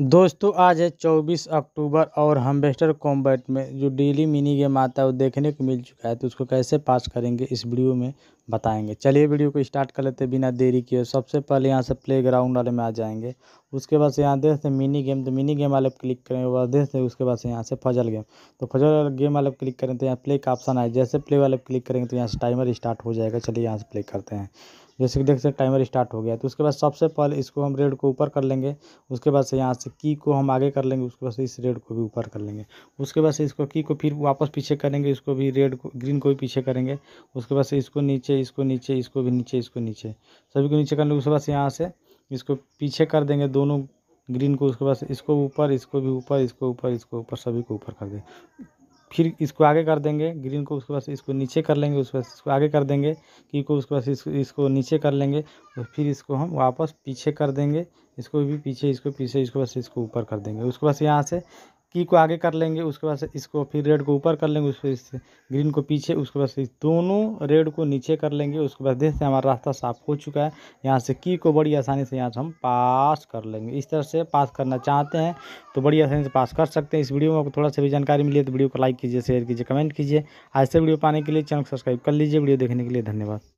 दोस्तों आज है 24 अक्टूबर और बेस्टर कॉम्बैट में जो डेली मिनी गेम आता है वो देखने को मिल चुका है तो उसको कैसे पास करेंगे इस वीडियो में बताएंगे चलिए वीडियो को स्टार्ट कर लेते बिना देरी किए सबसे पहले यहाँ से प्ले ग्राउंड वाले में आ जाएंगे उसके बाद से यहाँ देखते मिनी गेम तो मिनी गेम वाले क्लिक करेंगे वह देखते उसके बाद से यहाँ से फजल गेम तो फजल गेम वाले क्लिक करें तो यहाँ प्ले का ऑप्शन आए जैसे प्ले वाले क्लिक करेंगे तो यहाँ से टाइमर स्टार्ट हो जाएगा चलिए यहाँ से प्ले करते हैं जैसे कि देख सकते टाइमर स्टार्ट हो गया तो उसके बाद सबसे पहले इसको हम रेड को ऊपर कर लेंगे उसके बाद से यहाँ से की को हम आगे कर लेंगे उसके बाद से इस रेड को भी ऊपर कर लेंगे उसके बाद से इसको की को फिर वापस पीछे करेंगे इसको भी रेड को ग्रीन को भी पीछे करेंगे उसके बाद से इसको नीचे इसको नीचे इसको भी नीचे इसको नीचे सभी को नीचे कर लेंगे उसके बाद से यहाँ से इसको पीछे कर देंगे दोनों ग्रीन को उसके बाद इसको ऊपर इसको भी ऊपर इसको ऊपर इसको ऊपर सभी को ऊपर कर देंगे फिर इसको आगे कर देंगे ग्रीन को उसके बाद इसको नीचे कर लेंगे उसके बाद इसको आगे कर देंगे की को उसके बाद इसको इसको नीचे कर लेंगे और फिर इसको हम वापस पीछे कर देंगे इसको भी पीछे इसको पीछे इसको बस इसको ऊपर कर देंगे उसके बाद यहाँ से की को आगे कर लेंगे उसके बाद से इसको फिर रेड को ऊपर कर लेंगे उसके बाद ग्रीन को पीछे उसके बाद से दोनों रेड को नीचे कर लेंगे उसके बाद देखते हैं हमारा रास्ता साफ हो चुका है यहाँ से की को बड़ी आसानी से यहाँ से हम पास कर लेंगे इस तरह से पास करना चाहते हैं तो बड़ी आसानी से पास कर सकते हैं इस वीडियो में आपको थोड़ा सा भी जानकारी मिली तो वीडियो को लाइक कीजिए शेयर कीजिए कमेंट कीजिए ऐसे वीडियो पाने के लिए चैनल को सब्सक्राइब कर लीजिए वीडियो देखने के लिए धन्यवाद